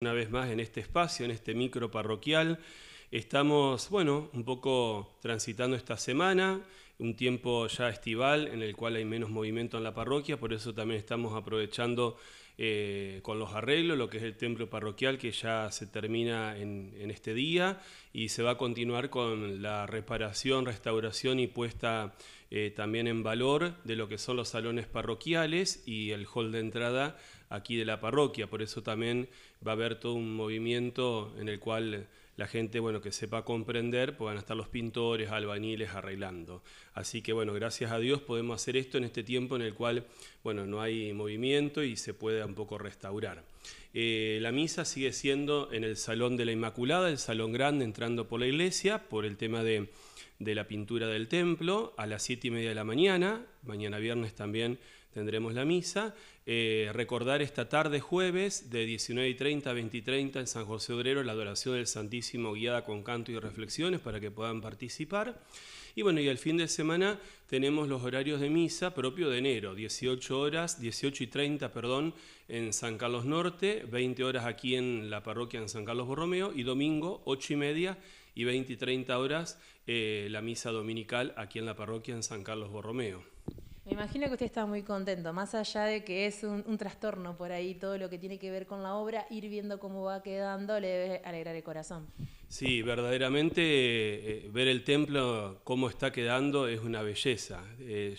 una vez más en este espacio, en este micro parroquial. Estamos, bueno, un poco transitando esta semana, un tiempo ya estival en el cual hay menos movimiento en la parroquia, por eso también estamos aprovechando eh, con los arreglos, lo que es el templo parroquial que ya se termina en, este día y se va a continuar con la reparación, restauración y puesta eh, también en valor de lo que son los salones parroquiales y el hall de entrada aquí de la parroquia. Por eso también va a haber todo un movimiento en el cual la gente bueno, que sepa comprender, puedan estar los pintores, albañiles arreglando. Así que bueno, gracias a Dios podemos hacer esto en este tiempo en el cual bueno, no hay movimiento y se puede un poco restaurar. Eh, la misa sigue siendo en el Salón de la Inmaculada, el Salón Grande, entrando por la iglesia, por el tema de de la pintura del templo a las siete y media de la mañana. Mañana viernes también tendremos la misa. Eh, recordar esta tarde jueves de y 19 30 a 30 en San José Obrero la adoración del Santísimo guiada con canto y reflexiones para que puedan participar. Y bueno, y al fin de semana tenemos los horarios de misa propio de enero, 18 horas, 18 y 30, perdón, en San Carlos Norte, 20 horas aquí en la parroquia en San Carlos Borromeo y domingo 8 y media y 20 y 30 horas eh, la misa dominical aquí en la parroquia en San Carlos Borromeo. Me imagino que usted está muy contento, más allá de que es un, trastorno por ahí todo lo que tiene que ver con la obra, ir viendo cómo va quedando le debe alegrar el corazón. Sí, verdaderamente eh, eh, ver el templo cómo está quedando es una belleza.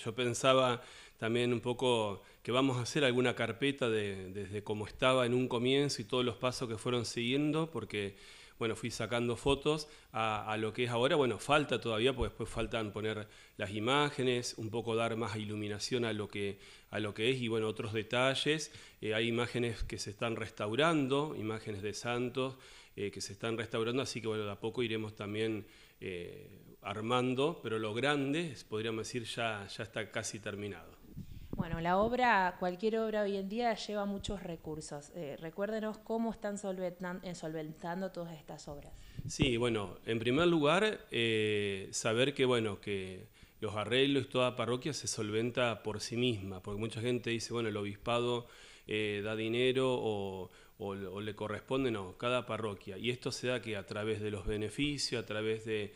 yo pensaba también un poco que vamos a hacer alguna carpeta de, desde cómo estaba en un comienzo y todos los pasos que fueron siguiendo, porque bueno, fui sacando fotos a, lo que es ahora. Bueno, falta todavía, porque después faltan poner las imágenes, un poco dar más iluminación a lo que, a lo que es y bueno, otros detalles. Eh, hay imágenes que se están restaurando, imágenes de santos eh, que se están restaurando, así que bueno, de a poco iremos también eh, armando, pero lo grande, podríamos decir, ya, ya está casi terminado. Bueno, la obra, cualquier obra hoy en día lleva muchos recursos. Eh, recuérdenos cómo están eh, solventando todas estas obras. Sí, bueno, en primer lugar, eh, saber que, bueno, que los arreglos, toda parroquia se solventa por sí misma, porque mucha gente dice, bueno, el obispado da dinero o, le corresponde, no, cada parroquia. Y esto se da que a través de los beneficios, a través de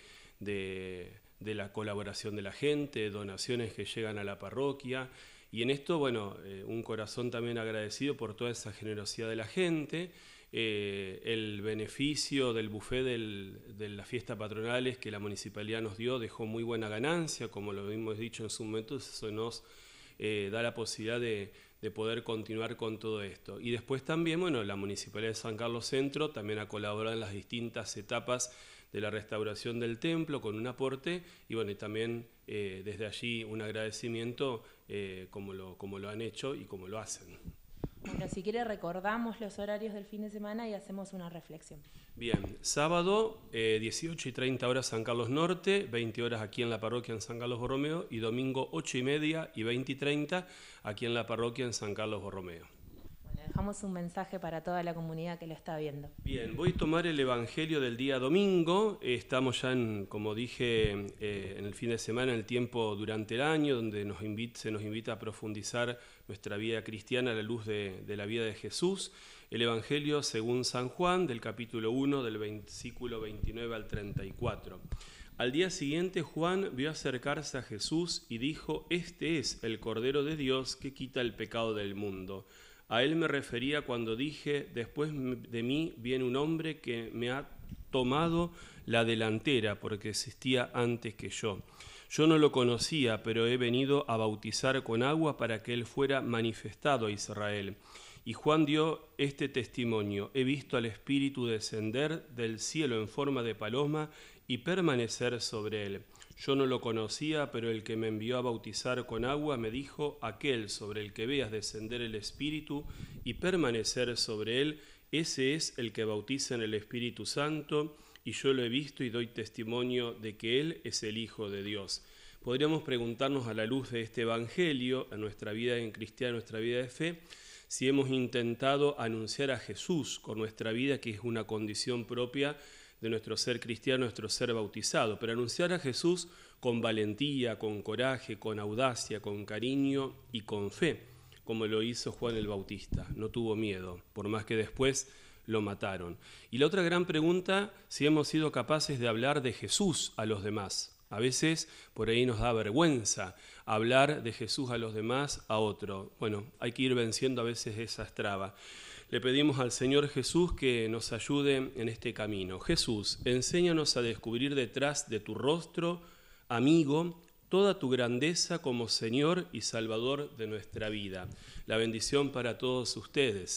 la colaboración de la gente, donaciones que llegan a la parroquia. Y en esto, bueno, eh, un corazón también agradecido por toda esa generosidad de la gente. Eh, el beneficio del buffet de la fiesta patronales que la municipalidad nos dio dejó muy buena ganancia, como lo hemos dicho en su momento, eso nos eh, da la posibilidad de, de, poder continuar con todo esto. Y después también, bueno, la municipalidad de San Carlos Centro también ha colaborado en las distintas etapas de la restauración del templo con un aporte y bueno, también eh, desde allí un agradecimiento eh, como, lo, como lo han hecho y como lo hacen. Bueno, si quiere recordamos los horarios del fin de semana y hacemos una reflexión. Bien, sábado 18 eh, y 30 horas San Carlos Norte, 20 horas aquí en la parroquia en San Carlos Borromeo y domingo 8 y media y 20 y 30 aquí en la parroquia en San Carlos Borromeo dejamos un mensaje para toda la comunidad que lo está viendo. Bien, voy a tomar el Evangelio del día domingo. Estamos ya, en, como dije, eh, en el fin de semana, en el tiempo durante el año, donde se nos invita a profundizar nuestra vida cristiana a la luz de, de la vida de Jesús. El Evangelio según San Juan, del capítulo 1, del versículo 29 al 34. Al día siguiente Juan vio acercarse a Jesús y dijo, Este es el Cordero de Dios que quita el pecado del mundo. A él me refería cuando dije, después de mí viene un hombre que me ha tomado la delantera porque existía antes que yo. Yo no lo conocía, pero he venido a bautizar con agua para que él fuera manifestado a Israel. Y Juan dio este testimonio, he visto al Espíritu descender del cielo en forma de paloma y permanecer sobre él. Yo no lo conocía, pero el que me envió a bautizar con agua me dijo, aquel sobre el que veas descender el Espíritu y permanecer sobre él, ese es el que bautiza en el Espíritu Santo, y yo lo he visto y doy testimonio de que él es el Hijo de Dios. Podríamos preguntarnos a la luz de este Evangelio, en nuestra vida en cristiana, en nuestra vida de fe, si hemos intentado anunciar a Jesús con nuestra vida, que es una condición propia de nuestro ser cristiano, nuestro ser bautizado, pero anunciar a Jesús con valentía, con coraje, con audacia, con cariño y con fe, como lo hizo Juan el Bautista. No tuvo miedo, por más que después lo mataron. Y la otra gran pregunta, si hemos sido capaces de hablar de Jesús a los demás, a veces por ahí nos da vergüenza hablar de Jesús a los demás, a otro. Bueno, hay que ir venciendo a veces esa trabas. Le pedimos al Señor Jesús que nos ayude en este camino. Jesús, enséñanos a descubrir detrás de tu rostro, amigo, toda tu grandeza como Señor y Salvador de nuestra vida. La bendición para todos ustedes.